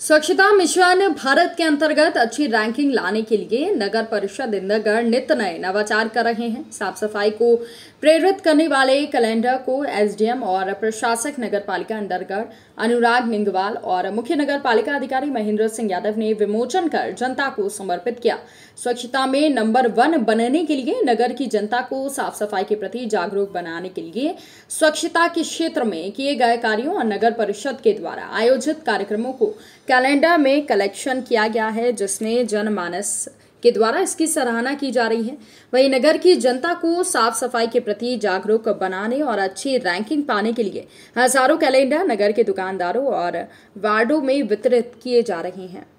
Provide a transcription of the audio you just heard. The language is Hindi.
स्वच्छता मिशन भारत के अंतर्गत अच्छी रैंकिंग लाने के लिए नगर परिषद इंदगढ़ नित्य नए नवाचार कर रहे हैं साफ सफाई को प्रेरित करने वाले कैलेंडर को एसडीएम और प्रशासक नगर पालिका अंडरगढ़ अनुराग मिंगवाल और मुख्य नगर पालिका अधिकारी महेंद्र सिंह यादव ने विमोचन कर जनता को समर्पित किया स्वच्छता में नंबर वन बनने के लिए नगर की जनता को साफ सफाई के प्रति जागरूक बनाने के लिए स्वच्छता के क्षेत्र में किए गए कार्यों और नगर परिषद के द्वारा आयोजित कार्यक्रमों को कैलेंडर में कलेक्शन किया गया है जिसमें जनमानस के द्वारा इसकी सराहना की जा रही है वहीं नगर की जनता को साफ सफाई के प्रति जागरूक बनाने और अच्छी रैंकिंग पाने के लिए हजारों कैलेंडर नगर के दुकानदारों और वार्डों में वितरित किए जा रहे हैं